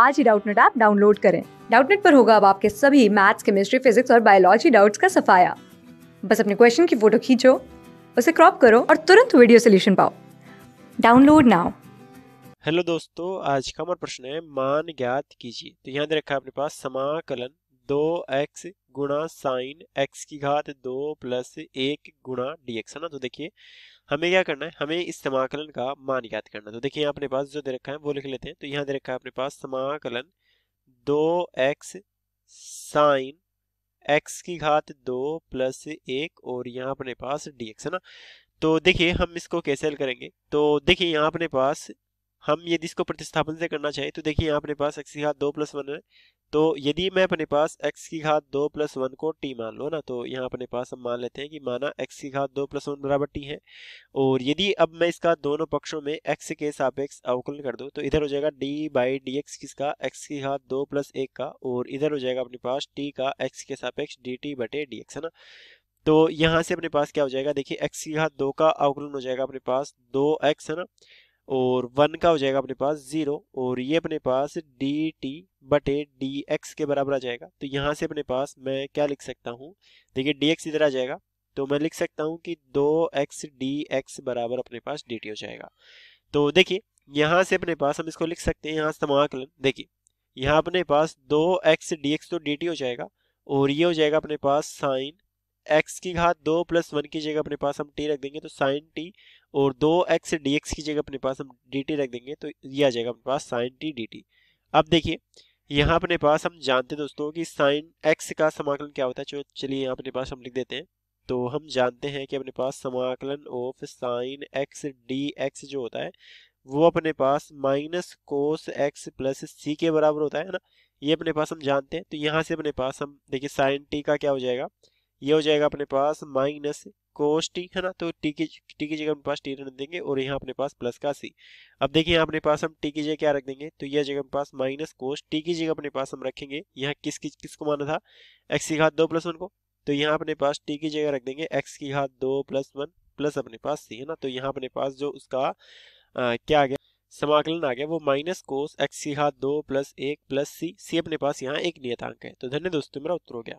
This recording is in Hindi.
आज ही डाउटनेट ऐप डाउनलोड करें डाउटनेट पर होगा अब आपके सभी मैथ्स केमिस्ट्री फिजिक्स और बायोलॉजी डाउट्स का सफाया बस अपने क्वेश्चन की फोटो खींचो उसे क्रॉप करो और तुरंत वीडियो सोल्यूशन पाओ डाउनलोड नाउ हेलो दोस्तों आज का हमारा प्रश्न है मान ज्ञात कीजिए तो यहाँ रखा है अपने पास समाकलन दो एक्स गुणा साइन एक्स की घात दो प्लस एक गुणा डी एक्स है ना तो देखिए हमें क्या करना है हमें इस समाकलन का मान याद करना तो देखिए अपने पास जो दे रखा है वो लिख लेते हैं तो यहाँ दे रखा है अपने पास समाकलन दो एक्स साइन एक्स की घात दो प्लस एक और यहाँ अपने पास डी एक्स है ना तो देखिए हम इसको कैसे हल करेंगे तो देखिए यहाँ अपने पास हम यदि इसको प्रतिस्थापन से करना चाहिए तो देखिए यहाँ अपने पास एक्स की घात दो प्लस वन है तो यदि मैं अपने पास x की घात दो प्लस वन को t मान लो ना तो यहाँ अपने पास हम मान लेते हैं कि माना x की घात दो प्लस वन बराबर टी है और यदि अब मैं इसका दोनों पक्षों में x के सापेक्ष अवकलन कर दूँ तो इधर हो जाएगा d बाई डी एक्स किसका x की घात दो प्लस एक का और इधर हो जाएगा अपने पास t का x के सापेक्ष डी टी बटे डी है ना तो यहाँ से अपने पास क्या हो जाएगा देखिए एक्स की घात दो का अवकलन हो जाएगा अपने पास दो एक्स है ना और वन का हो जाएगा अपने पास जीरो और ये अपने पास डी टी बटे डी एक्स के बराबर आ जाएगा तो यहाँ से अपने पास मैं क्या लिख सकता हूँ देखिए डी एक्स इधर आ जाएगा तो मैं लिख सकता हूँ कि दो एक्स डी एक्स बराबर अपने पास डी टी हो जाएगा तो देखिए यहाँ से अपने पास हम इसको लिख सकते हैं यहाँ समाकलन देखिए यहाँ अपने पास दो एक्स डी एक्स तो डी टी हो जाएगा और ये हो जाएगा अपने पास साइन एक्स की घात दो प्लस वन की जगह अपने पास हम टी रख देंगे तो साइन टी और दो एक्स डी एक्स की जगह अपने पास हम डी टी रख देंगे तो ये आ जाएगा अपने पास साइन टी डी टी अब देखिए यहाँ अपने पास हम जानते हैं दोस्तों कि साइन एक्स का समाकलन क्या होता है चलिए यहाँ अपने पास हम लिख देते हैं तो हम जानते हैं कि अपने पास समाकलन of sine x d x जो होता है वो अपने पास minus cos x plus c के बराबर होता है ना ये अपने पास हम जानते हैं तो यहाँ से अपने पास हम देखिए साइन टी का क्या हो जाएगा ये हो जाएगा अपने पास माइनस कोस टी है ना तो टी की टी की जगह अपने पास टी रख देंगे और यहाँ अपने पास प्लस का सी अब देखिए यहाँ अपने पास हम टी की जगह क्या रख देंगे तो यह जगह अपने पास माइनस कोस टी की जगह अपने पास हम रखेंगे यहाँ किस किस किसको माना था एक्स की घात दो प्लस वन को तो यहाँ अपने पास टी की जगह रख देंगे एक्स की घात दो प्लस वन प्लस अपने पास सी है ना तो यहाँ अपने पास जो उसका आ, क्या आ गया समाकलन आ गया वो माइनस कोस एक्स की घात दो प्लस एक प्लस सी सी अपने पास यहाँ एक नियतांक है तो धन्य दोस्तों मेरा उत्तर हो गया